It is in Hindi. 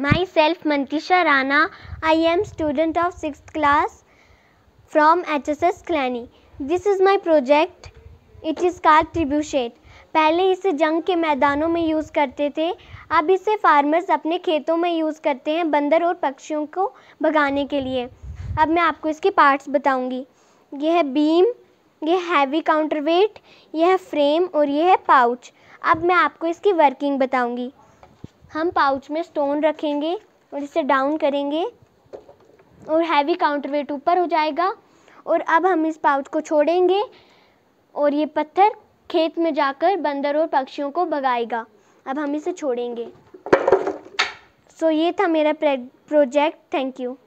self myself I am student of six class from H S S क्लैनी this is my project it is called trebuchet पहले इसे जंग के मैदानों में यूज़ करते थे अब इसे फार्मर्स अपने खेतों में यूज़ करते हैं बंदर और पक्षियों को भगाने के लिए अब मैं आपको इसके पार्ट्स बताऊँगी यह है बीम यह हैवी काउंटर वेट यह है फ्रेम और यह है पाउच अब मैं आपको इसकी वर्किंग बताऊँगी हम पाउच में स्टोन रखेंगे और इसे डाउन करेंगे और हैवी काउंटर वेट ऊपर हो जाएगा और अब हम इस पाउच को छोड़ेंगे और ये पत्थर खेत में जाकर बंदर और पक्षियों को भगाएगा अब हम इसे छोड़ेंगे सो so, ये था मेरा प्रोजेक्ट थैंक यू